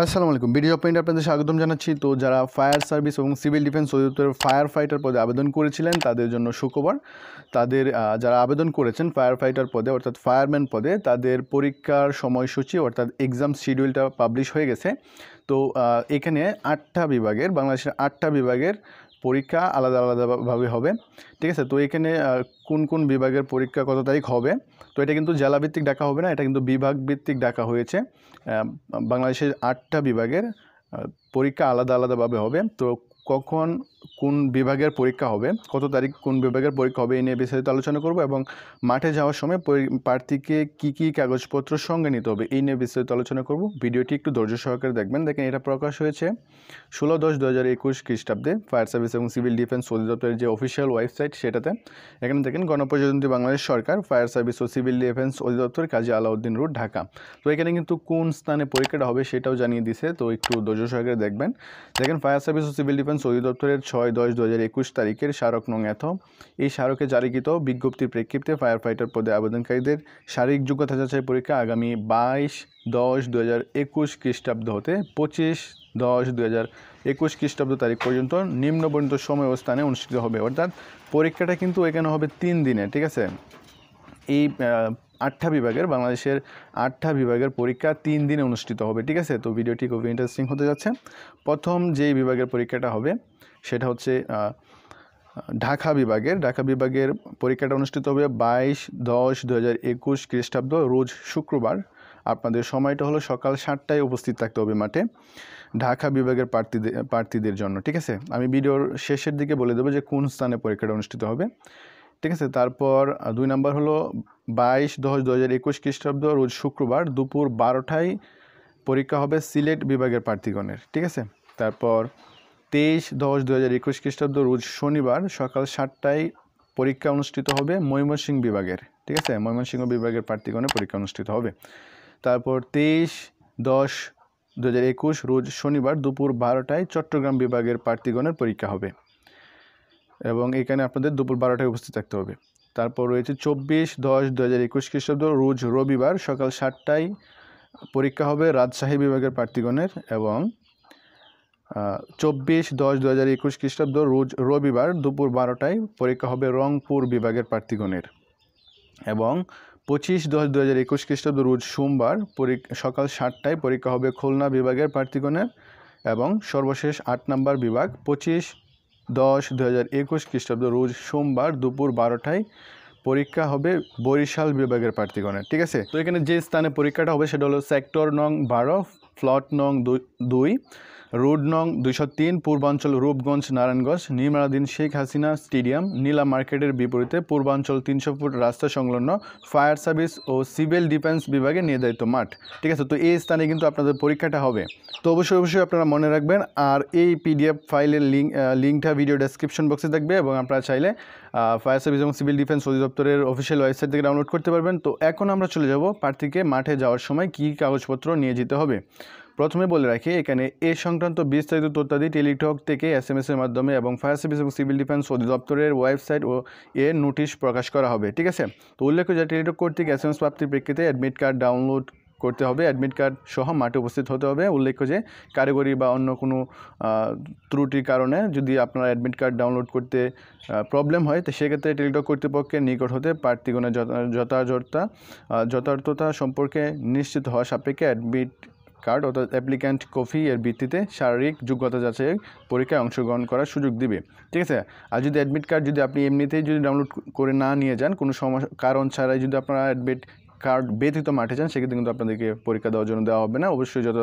আসসালামু আলাইকুম video point আপনাদের স্বাগতম জানাচ্ছি তো যারা ফায়ার সার্ভিস এবং সিভিল ডিফেন্স অধিদপ্তরের ফায়ার ফাইটার পদে আবেদন করেছিলেন তাদের জন্য সুখবর তাদের যারা আবেদন করেছেন ফায়ার ফাইটার পদে অর্থাৎ ফায়ারম্যান পদে তাদের পরীক্ষার সময়সূচি অর্থাৎ এক্সাম শিডিউলটা পাবলিশ হয়ে গেছে তো এখানে আটটা বিভাগের বাংলাদেশের আটটা বিভাগের পরীক্ষা আলাদা আলাদাভাবে হবে ঠিক আছে তো এখানে কোন কোন বিভাগের পরীক্ষা কত তারিখ হবে তো এটা কিন্তু জেলাভিত্তিক ডাকা হবে না এটা কিন্তু বিভাগভিত্তিক ডাকা হয়েছে বাংলাদেশের আটটা বিভাগের পরীক্ষা আলাদা আলাদাভাবে হবে তো কখন কোন বিভাগের পরীক্ষা হবে কত তারিখ কোন বিভাগের পরীক্ষা হবে এই নিয়ে বিস্তারিত আলোচনা করব এবং মাঠে যাওয়ার সময় প্রার্থীকে কি কি কাগজপত্র সঙ্গে নিতে হবে এই নিয়ে বিস্তারিত আলোচনা করব ভিডিওটি একটু ধৈর্য সহকারে দেখবেন দেখেন এটা প্রকাশ হয়েছে ষোলো দশ দু হাজার একুশ খ্রিস্টাব্দে ফায়ার সার্ভিস এবং সিভিল ডিফেন্স অধিদপ্তরের যে অফিসিয়াল ওয়েবসাইট সেটাতে এখানে দেখেন গণপ্রজাতন্ত্রী বাংলাদেশ সরকার ফায়ার সার্ভিস ও সিভিল ডিফেন্স অধিদপ্তর কাজী আলাউদ্দিন রোড ঢাকা তো এখানে কিন্তু কোন স্থানে পরীক্ষাটা হবে সেটাও জানিয়ে দিছে তো একটু ধৈর্য সহকারে দেখবেন দেখেন ফায়ার সার্ভিস ও সিভিল ডিফেন্স রাখবেন সৌদি দপ্তরের ছয় দশ দু হাজার একুশ তারিখের স্মারক নং এথ এই স্মারকে জারিকৃত বিজ্ঞপ্তির প্রেক্ষিতে ফায়ার ফাইটার পদে আবেদনকারীদের শারীরিক যোগ্যতা যাচাই পরীক্ষা আগামী বাইশ দশ দু হাজার একুশ খ্রিস্টাব্দ হতে পঁচিশ দশ দু হাজার একুশ খ্রিস্টাব্দ তারিখ পর্যন্ত নিম্নবর্ণিত সময় ও স্থানে অনুষ্ঠিত হবে অর্থাৎ পরীক্ষাটা কিন্তু এখানে হবে তিন দিনে ঠিক আছে এই আটটা বিভাগের বাংলাদেশের আটটা বিভাগের পরীক্ষা তিন দিনে অনুষ্ঠিত হবে ঠিক আছে তো ভিডিওটি খুবই ইন্টারেস্টিং হতে যাচ্ছে প্রথম যে বিভাগের পরীক্ষাটা হবে সেটা হচ্ছে ঢাকা বিভাগের ঢাকা বিভাগের পরীক্ষাটা অনুষ্ঠিত হবে বাইশ দশ দু হাজার একুশ খ্রিস্টাব্দ রোজ শুক্রবার আপনাদের সময়টা হলো সকাল সাতটায় উপস্থিত থাকতে হবে মাঠে ঢাকা বিভাগের প্রার্থীদের প্রার্থীদের জন্য ঠিক আছে আমি ভিডিওর শেষের দিকে বলে দেবো যে কোন স্থানে পরীক্ষাটা অনুষ্ঠিত হবে ঠিক আছে তারপর দুই নাম্বার হলো বাইশ দশ দু হাজার একুশ খ্রিস্টাব্দ রোজ শুক্রবার দুপুর বারোটায় পরীক্ষা হবে সিলেট বিভাগের প্রার্থীগণের ঠিক আছে তারপর তেইশ দশ দু হাজার একুশ খ্রিস্টাব্দ রোজ শনিবার সকাল সাতটায় পরীক্ষা অনুষ্ঠিত হবে ময়মনসিংহ বিভাগের ঠিক আছে ময়মনসিংহ বিভাগের প্রার্থীগণের পরীক্ষা অনুষ্ঠিত হবে তারপর তেইশ দশ দু রোজ শনিবার দুপুর বারোটায় চট্টগ্রাম বিভাগের প্রার্থীগণের পরীক্ষা হবে এবং এখানে আপনাদের দুপুর বারোটায় উপস্থিত থাকতে হবে তারপর রয়েছে চব্বিশ দশ দু হাজার একুশ খ্রিস্টাব্দ রোজ রবিবার সকাল সাতটায় পরীক্ষা হবে রাজশাহী বিভাগের প্রার্থীগণের এবং চব্বিশ দশ দু হাজার একুশ খ্রিস্টাব্দ রোজ রবিবার দুপুর বারোটায় পরীক্ষা হবে রংপুর বিভাগের প্রার্থীগণের এবং পঁচিশ দশ দু হাজার একুশ খ্রিস্টাব্দ রোজ সোমবার সকাল সাতটায় পরীক্ষা হবে খুলনা বিভাগের প্রার্থীগণের এবং সর্বশেষ আট নম্বর বিভাগ পঁচিশ দশ দু হাজার একুশ খ্রিস্টাব্দ রোজ সোমবার দুপুর বারোটায় পরীক্ষা হবে বরিশাল বিভাগের প্রার্থীগণের ঠিক আছে তো এখানে যে স্থানে পরীক্ষাটা হবে সেটা হলো সেক্টর নং বারো প্লট নং দুই রোড নং দুইশো তিন পূর্বাঞ্চল রূপগঞ্জ নারায়ণগঞ্জ নির্মাণাধীন শেখ হাসিনা স্টেডিয়াম নীলা মার্কেটের বিপরীতে পূর্বাঞ্চল তিনশো ফুট রাস্তা সংলগ্ন ফায়ার সার্ভিস ও সিভিল ডিফেন্স বিভাগে নির্ধারিত মাঠ ঠিক আছে তো এই স্থানে কিন্তু আপনাদের পরীক্ষাটা হবে তো অবশ্যই অবশ্যই আপনারা মনে রাখবেন আর এই পিডিএফ ফাইলের লিঙ্ক লিঙ্কটা ভিডিও ডেসক্রিপশন বক্সে থাকবে এবং আপনারা চাইলে ফায়ার সার্ভিস এবং সিভিল ডিফেন্স অধিদপ্তরের অফিসিয়াল ওয়েবসাইট থেকে ডাউনলোড করতে পারবেন তো এখন আমরা চলে যাব প্রার্থীকে মাঠে যাওয়ার সময় কী কাগজপত্র নিয়ে যেতে হবে প্রথমে বলে রাখি এখানে এ সংক্রান্ত বিস্তারিত তথ্যাদি টেলিটক থেকে এস এম এর মাধ্যমে এবং ফায়ার সার্ভিস এবং সিভিল ডিফেন্স অধিদপ্তরের ওয়েবসাইট ও এ নোটিশ প্রকাশ করা হবে ঠিক আছে তো উল্লেখ্য যে টেলিটক কর্তৃক এস এম এস প্রাপ্তির প্রেক্ষিতে অ্যাডমিট কার্ড ডাউনলোড করতে হবে অ্যাডমিট কার্ড সহ মাঠে উপস্থিত হতে হবে উল্লেখ্য যে কারিগরি বা অন্য কোনো ত্রুটির কারণে যদি আপনার অ্যাডমিট কার্ড ডাউনলোড করতে প্রবলেম হয় তো সেক্ষেত্রে টেলিটক কর্তৃপক্ষের নিকট হতে প্রার্থীগণের যথাযথতা যথার্থতা সম্পর্কে নিশ্চিত হওয়া সাপেক্ষে অ্যাডমিট কার্ড অর্থাৎ অ্যাপ্লিক্যান্ট কফি এর ভিত্তিতে শারীরিক যোগ্যতা যাচাইয়ের পরীক্ষায় অংশগ্রহণ করার সুযোগ দিবে ঠিক আছে আর যদি অ্যাডমিট কার্ড যদি আপনি এমনিতেই যদি ডাউনলোড করে না নিয়ে যান কোনো সমস্যা কারণ ছাড়াই যদি আপনারা অ্যাডমিট কার্ড ব্যতীত মাঠে যান সেক্ষেত্রে কিন্তু আপনাদেরকে পরীক্ষা দেওয়ার জন্য দেওয়া হবে না অবশ্যই যত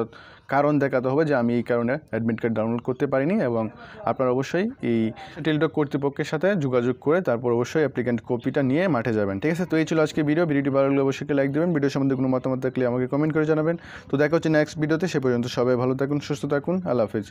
কারণ দেখাতে হবে যে আমি এই কারণে অ্যাডমিট কার্ড ডাউনলোড করতে পারিনি এবং আপনারা অবশ্যই এই টেলিটক কর্তৃপক্ষের সাথে যোগাযোগ করে তারপর অবশ্যই অ্যাপ্লিকেন্ট কপিটা নিয়ে মাঠে যাবেন ঠিক আছে তো এই ছিল আজকে ভিডিও ভিডিওটি ভালো লাগলে অবশ্যই লাইক দেবেন ভিডিও সম্বন্ধে কোনো মতামত থাকলে আমাকে কমেন্ট করে জানাবেন তো দেখা হচ্ছে নেক্সট ভিডিওতে সে পর্যন্ত সবাই ভালো থাকুন সুস্থ থাকুন আল্লাহ হাফিজ